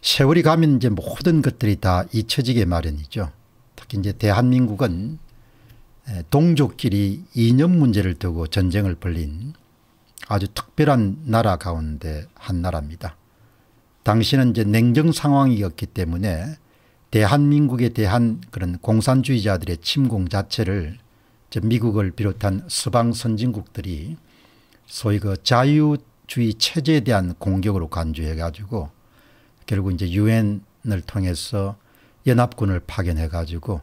세월이 가면 이제 모든 것들이 다 잊혀지게 마련이죠. 특히 이제 대한민국은 동족끼리 이념 문제를 두고 전쟁을 벌린 아주 특별한 나라 가운데 한 나라입니다. 당시는 이제 냉정 상황이었기 때문에 대한민국에 대한 그런 공산주의자들의 침공 자체를 미국을 비롯한 서방 선진국들이 소위 그 자유주의 체제에 대한 공격으로 간주해 가지고 결국 이제 유엔을 통해서 연합군을 파견해 가지고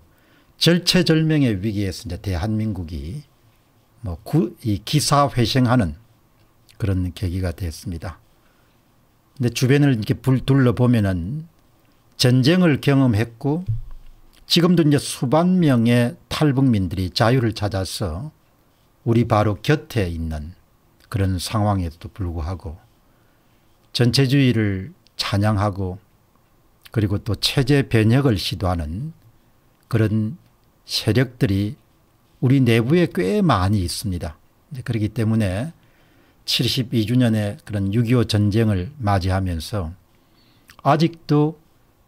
절체절명의 위기에서 이제 대한민국이 뭐 이 기사회생하는 그런 계기가 됐습니다. 근데 주변을 이렇게 불 둘러보면은 전쟁을 경험했고 지금도 이제 수만 명의 탈북민들이 자유를 찾아서 우리 바로 곁에 있는 그런 상황에도 불구하고 전체주의를 찬양하고 그리고 또 체제 변혁을 시도하는 그런 세력들이 우리 내부에 꽤 많이 있습니다. 그렇기 때문에 72주년의 그런 6.25 전쟁을 맞이하면서 아직도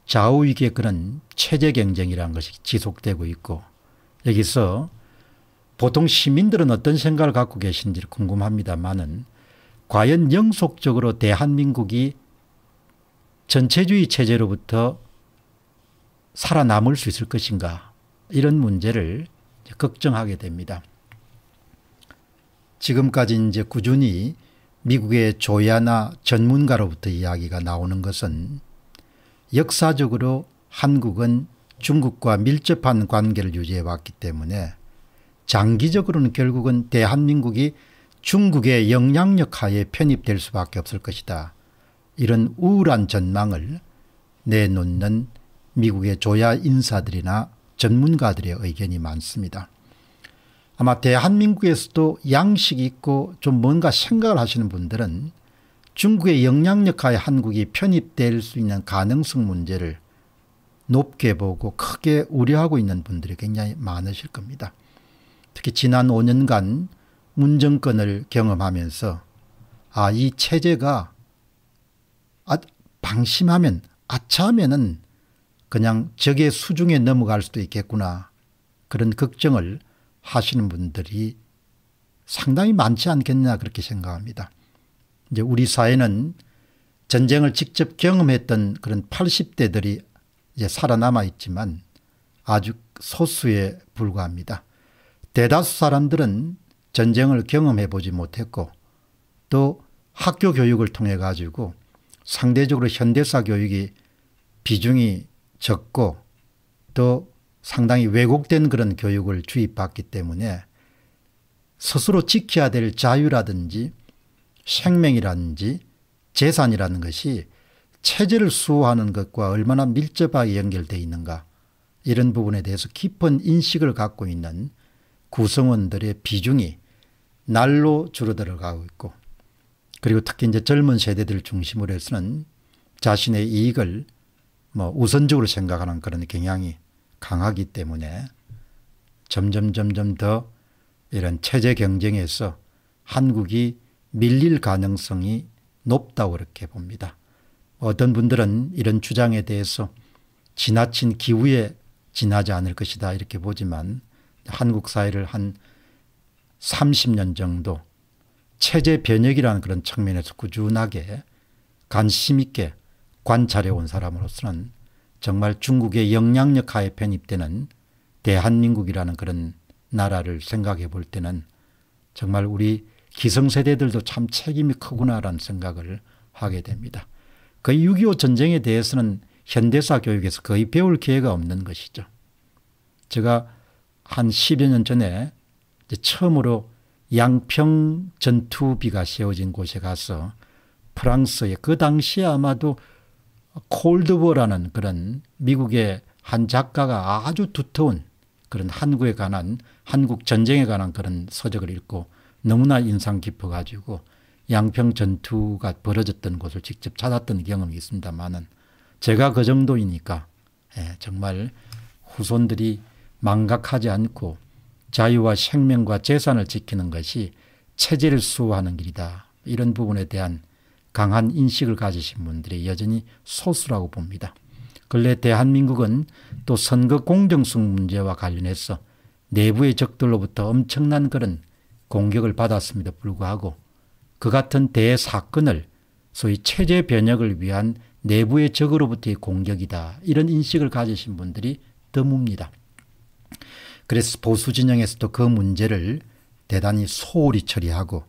좌우익의 그런 체제 경쟁이라는 것이 지속되고 있고 여기서 보통 시민들은 어떤 생각을 갖고 계신지 궁금합니다만은 과연 영속적으로 대한민국이 전체주의 체제로부터 살아남을 수 있을 것인가 이런 문제를 걱정하게 됩니다. 지금까지 이제 꾸준히 미국의 조야나 전문가로부터 이야기가 나오는 것은 역사적으로 한국은 중국과 밀접한 관계를 유지해 왔기 때문에 장기적으로는 결국은 대한민국이 중국의 영향력 하에 편입될 수밖에 없을 것이다. 이런 우울한 전망을 내놓는 미국의 조야 인사들이나 전문가들의 의견이 많습니다. 아마 대한민국에서도 양식이 있고 좀 뭔가 생각을 하시는 분들은 중국의 영향력하에 한국이 편입될 수 있는 가능성 문제를 높게 보고 크게 우려하고 있는 분들이 굉장히 많으실 겁니다. 특히 지난 5년간 문정권을 경험하면서 아, 이 체제가 방심하면 아차하면은 그냥 적의 수중에 넘어갈 수도 있겠구나 그런 걱정을 하시는 분들이 상당히 많지 않겠냐 그렇게 생각합니다. 이제 우리 사회는 전쟁을 직접 경험했던 그런 80대들이 이제 살아남아 있지만 아주 소수에 불과합니다. 대다수 사람들은 전쟁을 경험해 보지 못했고 또 학교 교육을 통해 가지고 상대적으로 현대사 교육이 비중이 적고 또 상당히 왜곡된 그런 교육을 주입받기 때문에 스스로 지켜야 될 자유라든지 생명이라든지 재산이라는 것이 체제를 수호하는 것과 얼마나 밀접하게 연결되어 있는가 이런 부분에 대해서 깊은 인식을 갖고 있는 구성원들의 비중이 날로 줄어들어가고 있고 그리고 특히 이제 젊은 세대들 중심으로 해서는 자신의 이익을 뭐 우선적으로 생각하는 그런 경향이 강하기 때문에 점점 점점 더 이런 체제 경쟁에서 한국이 밀릴 가능성이 높다고 그렇게 봅니다. 어떤 분들은 이런 주장에 대해서 지나친 기후에 지나지 않을 것이다 이렇게 보지만 한국 사회를 한 30년 정도 체제 변혁이라는 그런 측면에서 꾸준하게 관심 있게 관찰해 온 사람으로서는 정말 중국의 영향력 하에 편입되는 대한민국이라는 그런 나라를 생각해 볼 때는 정말 우리 기성세대들도 참 책임이 크구나라는 생각을 하게 됩니다. 거의 6.25 전쟁에 대해서는 현대사 교육에서 거의 배울 기회가 없는 것이죠. 제가 한 10여 년 전에 처음으로 양평 전투비가 세워진 곳에 가서 프랑스의 그 당시에 아마도 콜드버라는 그런 미국의 한 작가가 아주 두터운 그런 한국에 관한 한국 전쟁에 관한 그런 서적을 읽고 너무나 인상 깊어 가지고 양평 전투가 벌어졌던 곳을 직접 찾았던 경험이 있습니다만은 제가 그 정도이니까 예, 정말 후손들이 망각하지 않고 자유와 생명과 재산을 지키는 것이 체제를 수호하는 길이다. 이런 부분에 대한 강한 인식을 가지신 분들이 여전히 소수라고 봅니다. 근래 대한민국은 또 선거 공정성 문제와 관련해서 내부의 적들로부터 엄청난 그런 공격을 받았음에도 불구하고 그 같은 대사건을 소위 체제 변혁을 위한 내부의 적으로부터의 공격이다. 이런 인식을 가지신 분들이 드뭅니다. 그래서 보수 진영에서도 그 문제를 대단히 소홀히 처리하고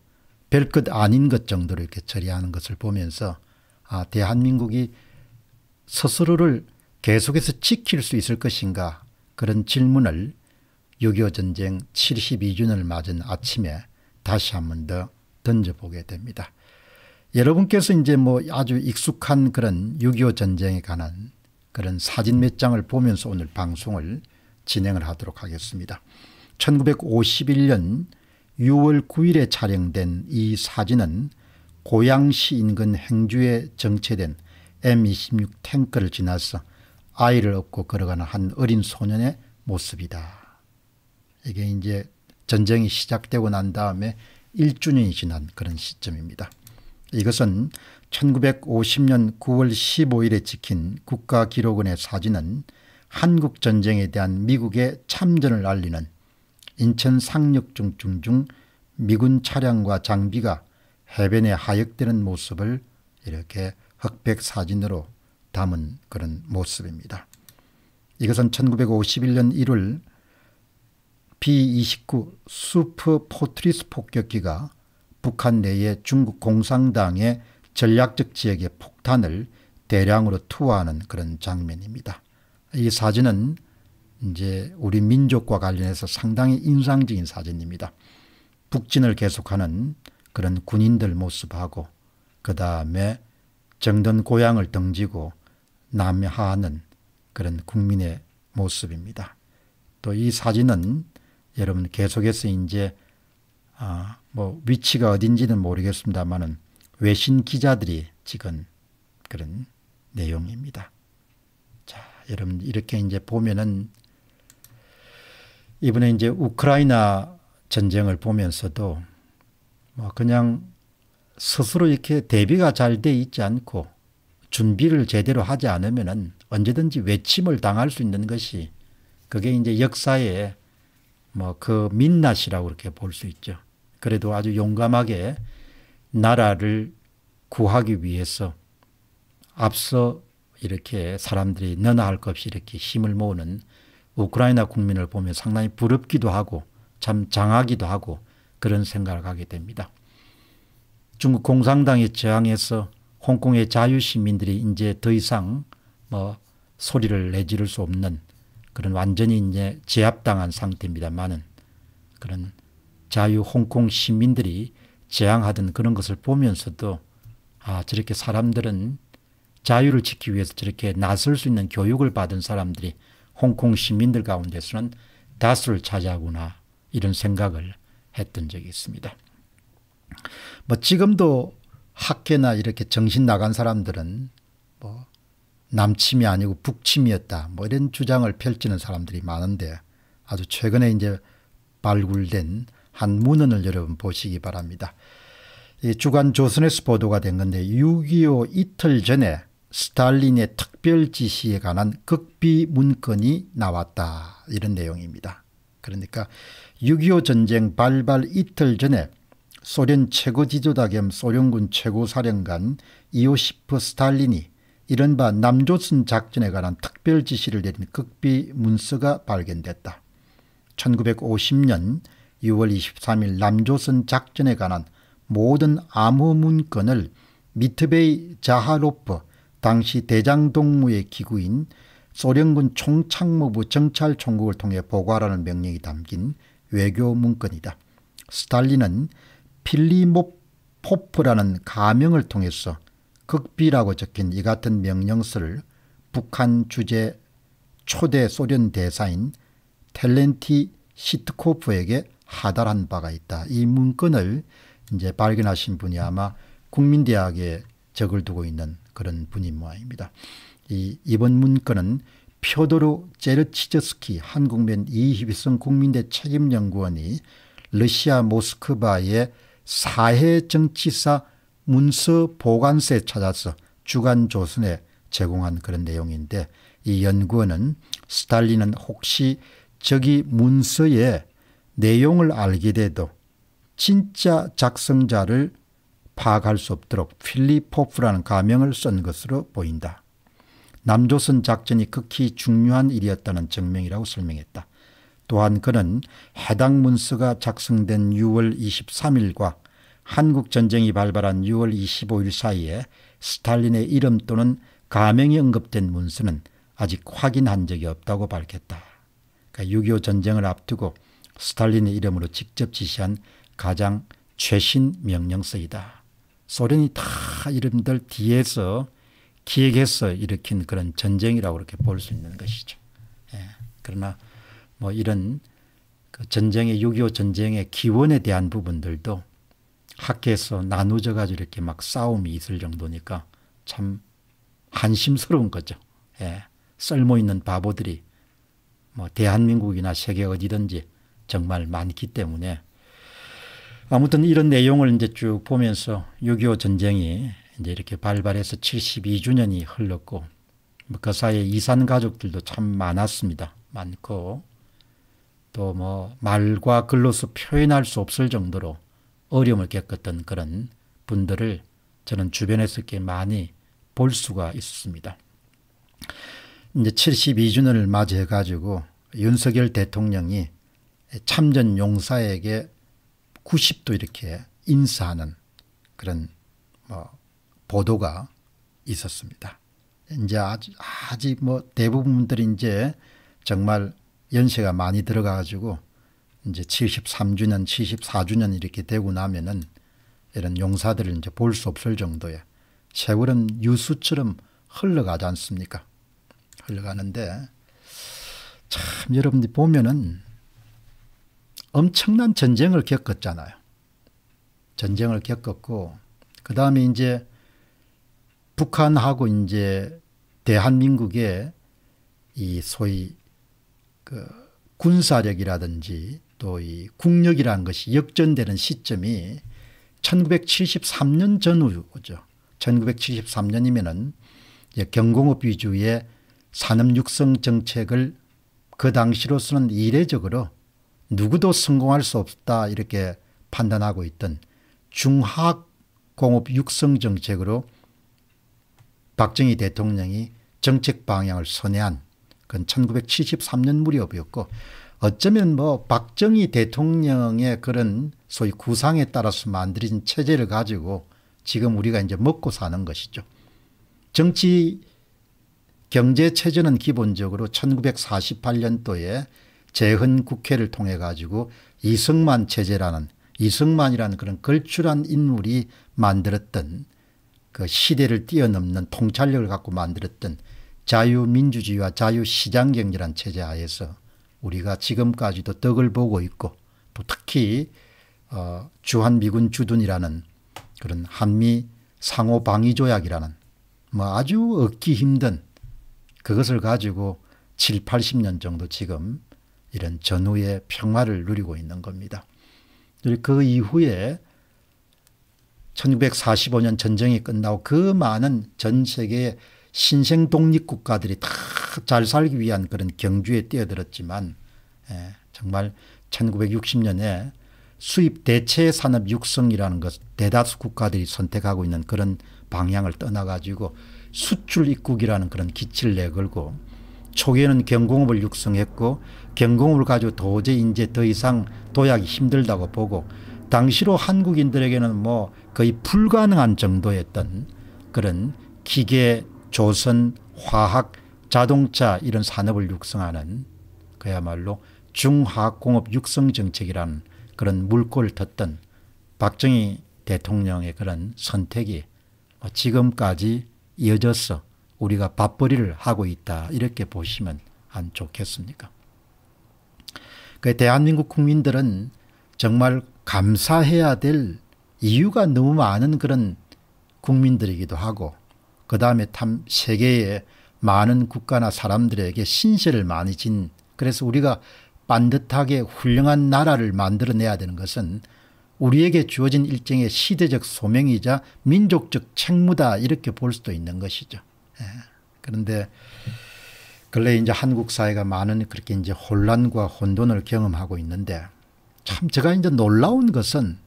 별끝 아닌 것 정도로 이렇게 처리하는 것을 보면서 아 대한민국이 스스로를 계속해서 지킬 수 있을 것인가 그런 질문을 6.25 전쟁 72주년을 맞은 아침에 다시 한 번 더 던져보게 됩니다. 여러분께서 이제 뭐 아주 익숙한 그런 6.25 전쟁에 관한 그런 사진 몇 장을 보면서 오늘 방송을 진행을 하도록 하겠습니다. 1951년 6월 9일에 촬영된 이 사진은 고양시 인근 행주에 정체된 M26 탱크를 지나서 아이를 업고 걸어가는 한 어린 소년의 모습이다. 이게 이제 전쟁이 시작되고 난 다음에 1주년이 지난 그런 시점입니다. 이것은 1950년 9월 15일에 찍힌 국가기록원의 사진은 한국전쟁에 대한 미국의 참전을 알리는 인천 상륙중증 중 미군 차량과 장비가 해변에 하역되는 모습을 이렇게 흑백 사진으로 담은 그런 모습입니다. 이것은 1951년 1월 B-29 수프 포트리스 폭격기가 북한 내의 중국 공산당의 전략적 지역에 폭탄을 대량으로 투하하는 그런 장면입니다. 이 사진은 이제 우리 민족과 관련해서 상당히 인상적인 사진입니다. 북진을 계속하는 그런 군인들 모습하고 그 다음에 정든 고향을 등지고 남하하는 그런 국민의 모습입니다. 또 이 사진은 여러분 계속해서 이제 아 뭐 위치가 어딘지는 모르겠습니다만은 외신 기자들이 찍은 그런 내용입니다. 여러분 이렇게 이제 보면은 이번에 이제 우크라이나 전쟁을 보면서도 뭐 그냥 스스로 이렇게 대비가 잘 돼 있지 않고 준비를 제대로 하지 않으면은 언제든지 외침을 당할 수 있는 것이 그게 이제 역사의 뭐 그 민낯이라고 그렇게 볼 수 있죠. 그래도 아주 용감하게 나라를 구하기 위해서 앞서 이렇게 사람들이 너나 할 것 없이 이렇게 힘을 모으는 우크라이나 국민을 보면 상당히 부럽기도 하고 참 장하기도 하고 그런 생각을 하게 됩니다. 중국 공산당의 저항에서 홍콩의 자유시민들이 이제 더 이상 뭐 소리를 내지를 수 없는 그런 완전히 이제 제압당한 상태입니다만은 그런 자유 홍콩 시민들이 제항하던 그런 것을 보면서도 아 저렇게 사람들은 자유를 지키기 위해서 저렇게 나설 수 있는 교육을 받은 사람들이 홍콩 시민들 가운데서는 다수를 차지하구나 이런 생각을 했던 적이 있습니다. 뭐 지금도 학계나 이렇게 정신 나간 사람들은 뭐 남침이 아니고 북침이었다 뭐 이런 주장을 펼치는 사람들이 많은데 아주 최근에 이제 발굴된 한 문헌을 여러분 보시기 바랍니다. 주간 조선에서 보도가 된 건데 6.25 이틀 전에 스탈린의 특별 지시에 관한 극비 문건이 나왔다. 이런 내용입니다. 그러니까 6.25 전쟁 발발 이틀 전에 소련 최고 지도자 겸 소련군 최고사령관 이오시프 스탈린이 이른바 남조선 작전에 관한 특별 지시를 내린 극비 문서가 발견됐다. 1950년 6월 23일 남조선 작전에 관한 모든 암호 문건을 미트베이 자하로프 당시 대장동무의 기구인 소련군 총창무부 정찰총국을 통해 보고하라는 명령이 담긴 외교 문건이다. 스탈린은 필리모포프라는 가명을 통해서 극비라고 적힌 이 같은 명령서를 북한 주재 초대 소련 대사인 텔렌티 시트코프에게 하달한 바가 있다. 이 문건을 이제 발견하신 분이 아마 국민대학에 적을 두고 있는 그런 분인 모양입니다. 이 이번 문건은 표도로 제르치저스키 한국면 이희성 국민대 책임연구원이 러시아 모스크바의 사회 정치사 문서 보관세 찾아서 주간 조선에 제공한 그런 내용인데 이 연구원은 스탈린은 혹시 저기 문서의 내용을 알게 돼도 진짜 작성자를 파악할 수 없도록 필리포프라는 가명을 쓴 것으로 보인다. 남조선 작전이 극히 중요한 일이었다는 증명이라고 설명했다. 또한 그는 해당 문서가 작성된 6월 23일과 한국전쟁이 발발한 6월 25일 사이에 스탈린의 이름 또는 가명이 언급된 문서는 아직 확인한 적이 없다고 밝혔다. 그러니까 6.25 전쟁을 앞두고 스탈린의 이름으로 직접 지시한 가장 최신 명령서이다. 소련이 다 이름들 뒤에서 기획해서 일으킨 그런 전쟁이라고 그렇게 볼 수 있는 것이죠. 예. 그러나 뭐 이런 그 전쟁의 6.25 전쟁의 기원에 대한 부분들도 학계에서 나누져 가지고 이렇게 막 싸움이 있을 정도니까 참 한심스러운 거죠. 예. 쓸모 있는 바보들이 뭐 대한민국이나 세계 어디든지 정말 많기 때문에 아무튼 이런 내용을 이제 쭉 보면서 6.25 전쟁이 이제 이렇게 발발해서 72주년이 흘렀고 뭐 그 사이에 이산 가족들도 참 많았습니다. 많고 또 뭐 말과 글로서 표현할 수 없을 정도로 어려움을 겪었던 그런 분들을 저는 주변에서 꽤 많이 볼 수가 있습니다. 이제 72주년을 맞이해 가지고 윤석열 대통령이 참전 용사에게 90도 이렇게 인사하는 그런 뭐 보도가 있었습니다. 이제 아직, 아직 뭐 대부분들이 이제 정말 연세가 많이 들어가 가지고 이제 73주년, 74주년 이렇게 되고 나면은 이런 용사들을 이제 볼 수 없을 정도의 세월은 유수처럼 흘러가지 않습니까? 흘러가는데 참 여러분들 보면은 엄청난 전쟁을 겪었잖아요. 전쟁을 겪었고 그 다음에 이제 북한하고 이제 대한민국의 이 소위 그 군사력이라든지 또 이 국력이라는 것이 역전되는 시점이 1973년 전후죠. 1973년이면은 경공업 위주의 산업 육성 정책을 그 당시로서는 이례적으로 누구도 성공할 수 없다 이렇게 판단하고 있던 중학공업 육성정책으로 박정희 대통령이 정책 방향을 선회한 그건 1973년 무렵이었고 어쩌면 뭐 박정희 대통령의 그런 소위 구상에 따라서 만들어진 체제를 가지고 지금 우리가 이제 먹고 사는 것이죠. 정치 경제 체제는 기본적으로 1948년도에 재헌 국회를 통해 가지고 이승만 체제라는 이승만이라는 그런 걸출한 인물이 만들었던 그 시대를 뛰어넘는 통찰력을 갖고 만들었던 자유민주주의와 자유시장경제란 체제 하에서 우리가 지금까지도 덕을 보고 있고 또 특히 어, 주한미군 주둔이라는 그런 한미 상호방위조약이라는 뭐 아주 얻기 힘든 그것을 가지고 7, 80년 정도 지금 이런 전후의 평화를 누리고 있는 겁니다. 그 이후에 1945년 전쟁이 끝나고 그 많은 전 세계의 신생 독립 국가들이 다 잘 살기 위한 그런 경주에 뛰어들었지만 예, 정말 1960년에 수입 대체 산업 육성이라는 것 대다수 국가들이 선택하고 있는 그런 방향을 떠나 가지고 수출 입국이라는 그런 기치를 내걸고 초기에는 경공업을 육성했고 경공업을 가지고 도저히 이제 더 이상 도약이 힘들다고 보고 당시로 한국인들에게는 뭐 거의 불가능한 정도였던 그런 기계, 조선, 화학, 자동차 이런 산업을 육성하는 그야말로 중화학공업 육성 정책이라는 그런 물꼬를 텄던 박정희 대통령의 그런 선택이 뭐 지금까지 이어졌어 우리가 밥벌이를 하고 있다. 이렇게 보시면 안 좋겠습니까? 그 대한민국 국민들은 정말 감사해야 될 이유가 너무 많은 그런 국민들이기도 하고 그 다음에 참 세계의 많은 국가나 사람들에게 신세를 많이 진 그래서 우리가 반듯하게 훌륭한 나라를 만들어내야 되는 것은 우리에게 주어진 일정의 시대적 소명이자 민족적 책무다 이렇게 볼 수도 있는 것이죠. 예. 그런데 근래 이제 한국 사회가 많은 그렇게 이제 혼란과 혼돈을 경험하고 있는데 참 제가 이제 놀라운 것은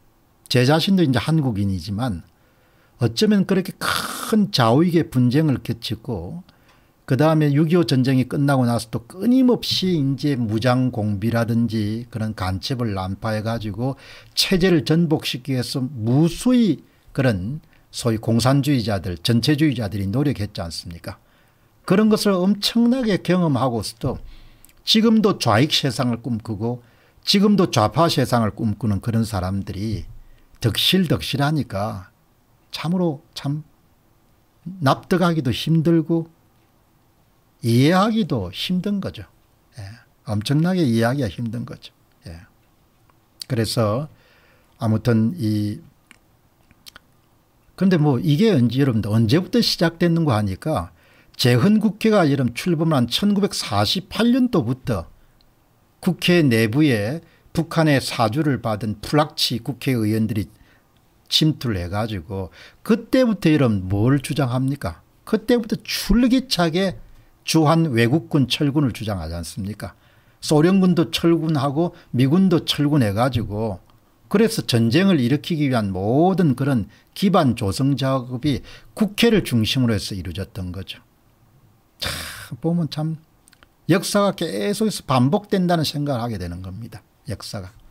제 자신도 이제 한국인이지만 어쩌면 그렇게 큰 좌우익의 분쟁을 치고그 다음에 6.25 전쟁이 끝나고 나서도 끊임없이 이제 무장 공비라든지 그런 간첩을 난파해 가지고 체제를 전복시키기 위해서 무수히 그런 소위 공산주의자들 전체주의자들이 노력했지 않습니까 그런 것을 엄청나게 경험하고서도 지금도 좌익 세상을 꿈꾸고 지금도 좌파 세상을 꿈꾸는 그런 사람들이 덕실덕실하니까 참으로 참 납득하기도 힘들고 이해하기도 힘든 거죠. 예. 엄청나게 이해하기가 힘든 거죠. 예. 그래서 아무튼 이 근데 뭐 이게 언제 여러분들 언제부터 시작됐는가 하니까 재헌국회가 여러출범한 1948년도부터 국회 내부에 북한의 사주를 받은 플락치 국회의원들이 침투를 해가지고 그때부터 여러뭘 주장합니까 그때부터 줄기차게 주한 외국군 철군을 주장하지 않습니까 소련군도 철군하고 미군도 철군해가지고 그래서 전쟁을 일으키기 위한 모든 그런 기반 조성 작업이 국회를 중심으로 해서 이루어졌던 거죠. 참 보면 참 역사가 계속해서 반복된다는 생각을 하게 되는 겁니다. 역사가.